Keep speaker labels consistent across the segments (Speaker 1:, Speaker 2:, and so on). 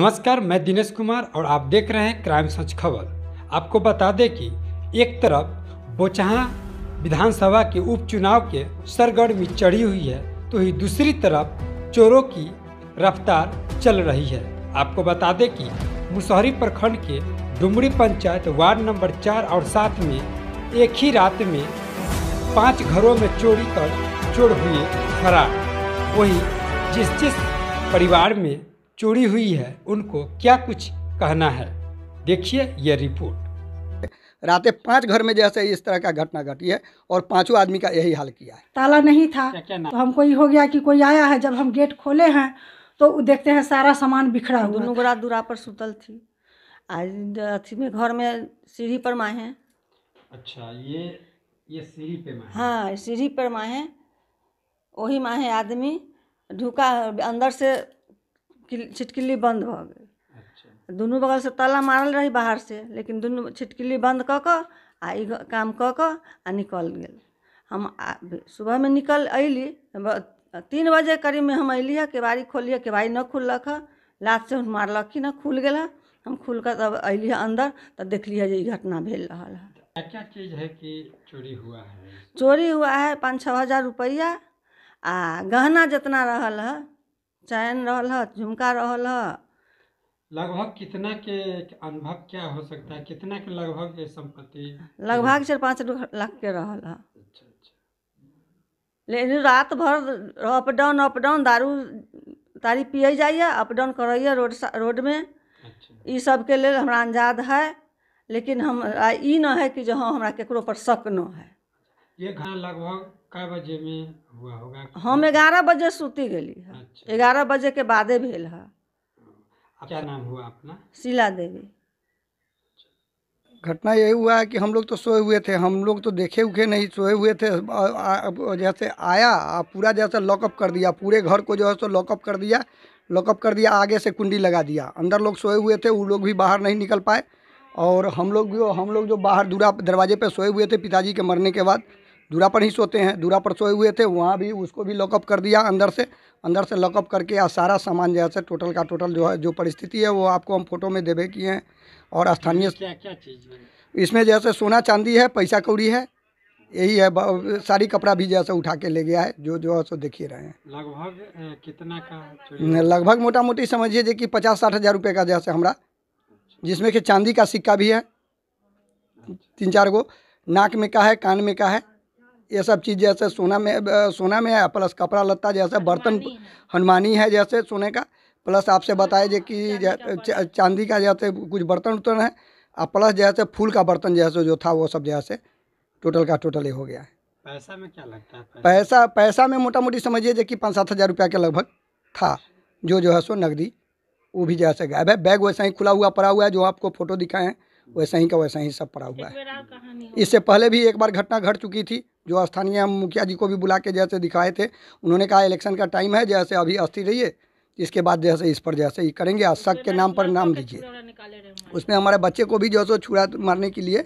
Speaker 1: नमस्कार मैं दिनेश कुमार और आप देख रहे हैं क्राइम सच खबर आपको बता दें कि एक तरफ बोचहा विधानसभा के उपचुनाव के सरगर्मी चढ़ी हुई है तो ही दूसरी तरफ चोरों की रफ्तार चल रही है आपको बता दें कि मुसहरी प्रखंड के डुमरी पंचायत वार्ड नंबर चार और सात में एक ही रात में पांच घरों में चोरी कर चोर हुए फरार वही जिस जिस परिवार में चोरी हुई है उनको क्या कुछ कहना है देखिए यह रिपोर्ट रात
Speaker 2: पांच
Speaker 3: घर में जैसे इस तरह का घटना घटी है और पांचों आदमी का यही हाल किया
Speaker 2: है ताला नहीं था क्या क्या तो हमको ये हो गया कि कोई आया है जब हम गेट खोले हैं तो देखते हैं सारा सामान बिखरा हुआ दोनों
Speaker 4: रात दूरा पर सुतल थी आज अथी में घर में सीढ़ी पर माए हैं
Speaker 1: अच्छा ये ये सीढ़ी पे माए
Speaker 4: हाँ सीढ़ी पर माए हैं वही माए आदमी ढुका अंदर से छिटकिली बंद भऽ गेल अच्छा। दुनू से ताला मारल रही बाहर से लेकिन दुनू छिटकिली बंद क कऽ आ काम क आ निकल गेल हम में निकल अयली तीन बजे करीब में हम अयली हँ केबाड़ी खोलली हँ केबाड़ी नहि खुललक हँ मारल कि न खुल ग हम खुल कर तब अयली अंदर अन्दर तऽ देखली घटना भेल रहा है
Speaker 1: क्या क्या चीज़ है कि चोरी हुआ है
Speaker 4: चोरी हुआ है पाँच छः हज़ार रुपया आ गहना जितना रहा है चैन रहल ह झुमका रहल ह
Speaker 1: लगभग कितना के अनुभव क्या हो सकता है कितना के लगभग ये संपत्ति
Speaker 4: लगभग चार पाँच लाख के रहल है अच्छा, अच्छा। लेकिन रात भर अप डाउन अप डाउन दारू तारी पिए जाइए अप डाउन करिए रोड रोड में ये अच्छा। सब के लिए हमारा अंजाद है लेकिन हम ई न है कि जो हाँ हमारा ककरो पर शक न है
Speaker 1: ये घटना लगभग कै बजे में हुआ होगा हम
Speaker 4: ग्यारह बजे सूती गली है अच्छा। ग्यारह बजे के बाद भेल है क्या नाम हुआ अपना शीला देवी घटना यही हुआ है कि हम लोग
Speaker 3: तो सोए हुए थे हम लोग तो देखे उखे नहीं सोए हुए थे जैसे आया पूरा जैसे लॉकअप कर दिया पूरे घर को जो है सो लॉकअप कर दिया लॉकअप कर दिया आगे से कुंडी लगा दिया अंदर लोग सोए हुए थे वो लोग भी बाहर नहीं निकल पाए और हम लोग जो हम लोग जो बाहर दूरा दरवाजे पे सोए हुए थे पिताजी के मरने के बाद दूरा पर ही सोते हैं दूरा पर सोए हुए थे वहाँ भी उसको भी लॉकअप कर दिया अंदर से अंदर से लॉकअप करके या सारा सामान जो है टोटल का टोटल जो है जो परिस्थिति है वो आपको हम फोटो में देवे किए हैं और स्थानीय
Speaker 1: क्या क्या चीज़
Speaker 3: इसमें जैसे सोना चांदी है पैसा कौड़ी है यही है सारी कपड़ा भी जैसे उठा के ले गया है जो जो है सो देख ही रहे हैं
Speaker 1: लगभग कितना का
Speaker 3: लगभग मोटा मोटी समझिए जी कि पचास साठ हज़ार रुपये का जैसे हमारा जिसमें कि चांदी का सिक्का भी है अच्छा। तीन चार गो नाक में का है कान में का है ये सब चीज़ जैसे सोना में सोना में है प्लस कपड़ा लत्ता जैसे बर्तन हनुमानी है जैसे सोने का प्लस आपसे हाँ, बताए जे हाँ, कि हाँ, चांदी का जैसे कुछ बर्तन उर्तन है और प्लस जैसे फूल का बर्तन जैसे जो था वो सब जैसे टोटल का टोटल ही हो गया है
Speaker 1: पैसा में क्या लगता है पैसा
Speaker 3: पैसा, में मोटा मोटी समझिए जो कि पाँच सात हज़ार रुपया के लगभग था जो जो है सो नकदी वो भी जैसे गायब है बैग वैसा ही खुला हुआ पड़ा हुआ है जो आपको फ़ोटो दिखाए हैं वैसा ही का वैसा ही सब पड़ा हुआ है इससे पहले भी एक बार घटना घट चुकी थी जो स्थानीय मुखिया जी को भी बुला के जैसे दिखाए थे उन्होंने कहा इलेक्शन का टाइम है जैसे अभी अस्थि रहिए इसके बाद जैसे इस पर जैसे ये करेंगे अशक तो के नाम पर नाम दीजिए उसमें हमारे बच्चे को भी जैसे छुरा मारने के लिए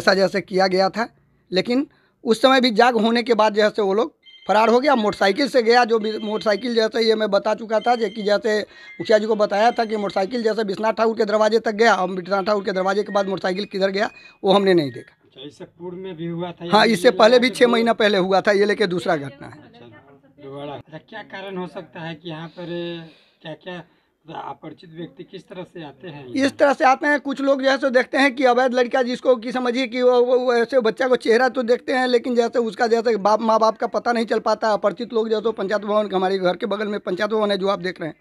Speaker 3: ऐसा जैसे किया गया था लेकिन उस समय भी जाग होने के बाद जैसे वो लोग फरार हो गया मोटरसाइकिल से गया जो मोटरसाइकिल जैसे ये मैं बता चुका था कि जैसे मुखिया जी को बताया था कि मोटरसाइकिल जैसे विश्वनाथ ठाकुर के दरवाजे तक गया और विश्वनाथ ठाकुर के दरवाजे के बाद मोटरसाइकिल किधर गया वो हमने नहीं देखा
Speaker 1: अच्छा, इससे पूर्व में भी हुआ था हाँ इससे पहले भी छः महीना
Speaker 3: पहले हुआ था ये लेके दूसरा घटना है
Speaker 1: अच्छा, अच्छा, क्या कारण हो सकता है कि यहाँ पर क्या क्या अपरिचित व्यक्ति किस तरह से आते हैं
Speaker 3: इस तरह से आते हैं कुछ लोग जैसे देखते हैं कि अवैध लड़का जिसको कि समझिए कि वो, वो ऐसे बच्चा को चेहरा तो देखते हैं लेकिन जैसे उसका जैसे बाप माँ बाप का पता नहीं चल पाता अपरिचित लोग जैसे पंचायत भवन हमारे घर के बगल में पंचायत भवन है जो आप देख रहे हैं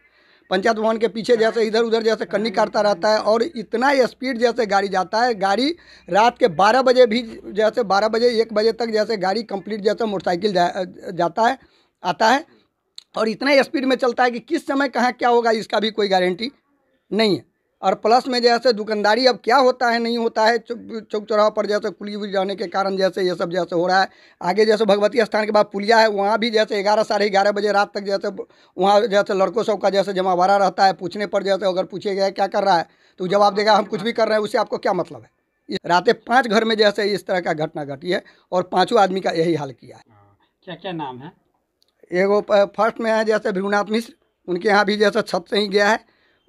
Speaker 3: पंचायत भवन के पीछे जैसे इधर उधर जैसे कन्नी काटता रहता है और इतना स्पीड जैसे गाड़ी जाता है गाड़ी रात के 12 बजे भी जैसे 12 बजे एक बजे तक जैसे गाड़ी कंप्लीट जैसे मोटरसाइकिल जा, जाता है आता है और इतना स्पीड में चलता है कि किस समय कहाँ क्या होगा इसका भी कोई गारंटी नहीं है और प्लस में जैसे दुकानदारी अब क्या होता है नहीं होता है चौक चौराह पर जैसे कुली उली रहने के कारण जैसे ये सब जैसे हो रहा है आगे जैसे भगवती स्थान के बाद पुलिया है वहाँ भी जैसे ग्यारह साढ़े ग्यारह बजे रात तक जैसे वहाँ जैसे लड़कों सब का जैसे जमावारा रहता है पूछने पर जैसे अगर पूछे गए क्या कर रहा है तो जवाब देगा हम कुछ भी कर रहे हैं उससे आपको क्या मतलब है रातें पाँच घर में जैसे इस तरह का घटना घटी है और पाँचों आदमी का यही हाल किया है हाँ,
Speaker 1: क्या क्या नाम है
Speaker 3: एगो फर्स्ट में है जैसे भृगुनाथ मिश्र उनके यहाँ भी जैसे छत से ही गया है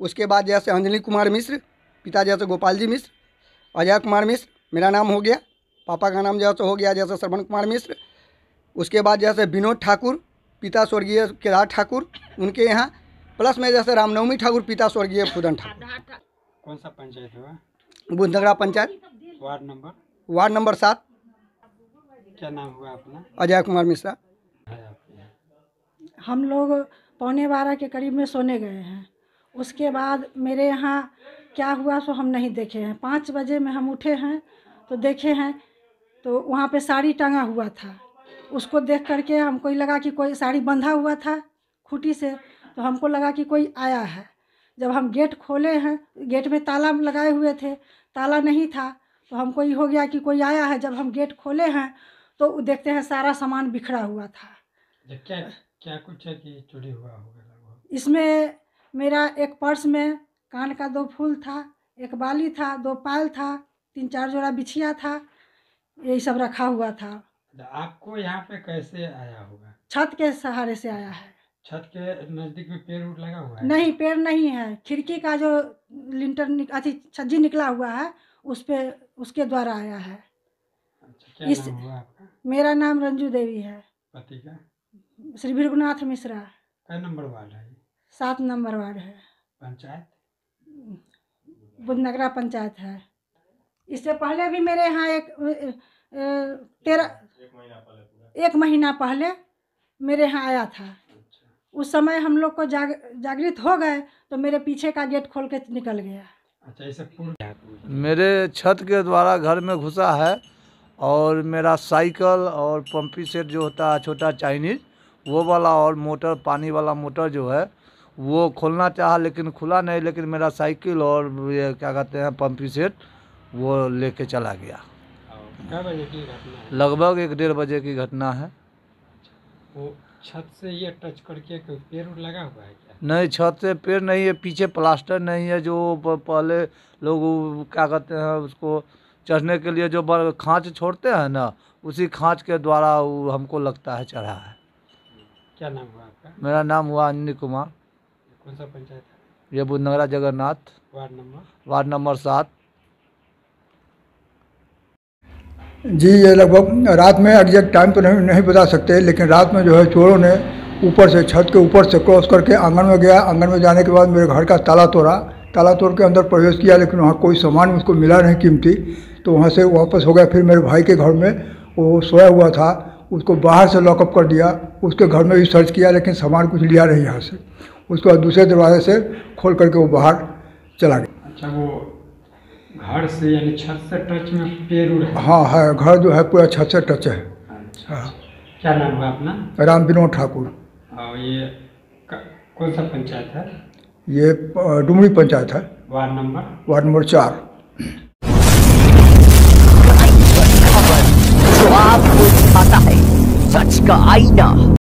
Speaker 3: उसके बाद जैसे अंजलि कुमार मिश्र पिता जैसे गोपाल जी मिश्र अजय कुमार मिश्र मेरा नाम हो गया पापा का नाम जैसे हो गया जैसे श्रवण कुमार मिश्र उसके बाद जैसे विनोद ठाकुर पिता स्वर्गीय केदार ठाकुर उनके यहाँ प्लस में जैसे रामनवमी ठाकुर पिता स्वर्गीय फूदन
Speaker 1: ठाकुर कौन सा पंचायत है
Speaker 3: Bundgara panchayat
Speaker 1: ward number
Speaker 2: ward number सात
Speaker 1: क्या नाम हुआ अपना
Speaker 2: अजय कुमार मिश्रा हम लोग पौने बारह के करीब में सोने गए हैं उसके बाद मेरे यहाँ क्या हुआ सो हम नहीं देखे हैं पाँच बजे में हम उठे हैं तो देखे हैं तो वहाँ पे साड़ी टांगा हुआ था उसको देख करके हमको लगा कि कोई साड़ी बंधा हुआ था खूटी से तो हमको लगा कि कोई आया है जब हम गेट खोले हैं गेट में ताला लगाए हुए थे ताला नहीं था तो हमको ये हो गया कि कोई आया है जब हम गेट खोले हैं तो देखते हैं सारा सामान बिखरा हुआ था
Speaker 1: क्या कुछ है कि चोरी हुआ होगा
Speaker 2: लगभग इसमें मेरा एक पर्स में कान का दो फूल था एक बाली था दो पाल था तीन चार जोड़ा बिछिया था यही सब रखा हुआ था
Speaker 1: अच्छा, आपको यहाँ पे कैसे आया
Speaker 2: होगा छत के सहारे से आया है
Speaker 1: छत के नज़दीक में पेड़ उड़ लगा हुआ है नहीं
Speaker 2: पेड़ नहीं है खिड़की का जो लिंटर अच्छी छज्जी निकला हुआ है उस पे उसके द्वारा आया है अच्छा,
Speaker 1: क्या इस, नाम हुआ आपका?
Speaker 2: मेरा नाम रंजू देवी है पति का श्री भृगुनाथ मिश्रा
Speaker 1: नंबर वार्ड है
Speaker 2: सात नंबर वार्ड है पंचायत बुधनगरा पंचायत है इससे पहले भी मेरे यहाँ एक तेरह एक महीना पहले मेरे यहाँ आया था उस समय हम लोग को जाग जागृत हो गए तो मेरे पीछे का गेट खोल के निकल गया
Speaker 1: अच्छा,
Speaker 3: मेरे छत के द्वारा घर में घुसा है और मेरा साइकिल और पम्पी सेट जो होता है छोटा चाइनीज़ वो वाला और मोटर पानी वाला मोटर जो है वो खोलना चाहा लेकिन खुला नहीं लेकिन मेरा साइकिल और ये क्या कहते हैं पम्पी सेट वो लेके चला गया लगभग एक डेढ़ बजे की घटना है
Speaker 1: वो छत से ये टच करके पेड़ लगा हुआ है
Speaker 3: क्या नहीं छत से पेड़ नहीं है पीछे प्लास्टर नहीं है जो पहले लोग क्या कहते हैं उसको चढ़ने के लिए जो खाँच छोड़ते हैं ना उसी खाँच के द्वारा हमको लगता है चढ़ा है
Speaker 1: क्या नाम हुआ आपका
Speaker 3: मेरा नाम हुआ अनिल कुमार कौन सा पंचायत है ये Budhnagara Jagannath
Speaker 1: ward number
Speaker 3: ward number सात जी ये लगभग रात में एग्जैक्ट टाइम तो नहीं नहीं बता सकते लेकिन रात में जो है चोरों ने ऊपर से छत के ऊपर से क्रॉस करके आंगन में गया आंगन में जाने के बाद मेरे घर का ताला तोड़ा ताला तोड़ के अंदर प्रवेश किया लेकिन वहाँ कोई सामान मुझको मिला नहीं कीमती तो वहाँ से वापस हो गया फिर मेरे भाई के घर में वो सोया हुआ था उसको बाहर से लॉकअप कर दिया उसके घर में भी सर्च किया लेकिन सामान कुछ लिया नहीं यहाँ से उसके बाद दूसरे दरवाजे से खोल करके वो बाहर चला गया
Speaker 1: अच्छा वो घर से यानी छत से टच में पेड़ उड़
Speaker 3: हाँ है घर जो है पूरा छत से टच है अच्छा। हाँ।
Speaker 1: क्या नाम हुआ अपना
Speaker 3: राम विनोद ठाकुर
Speaker 1: हाँ ये कौन सा पंचायत है
Speaker 3: ये डुमरी पंचायत है
Speaker 1: वार्ड नंबर
Speaker 3: वार्ड नंबर चार जो तो आपको आता है सच का आईना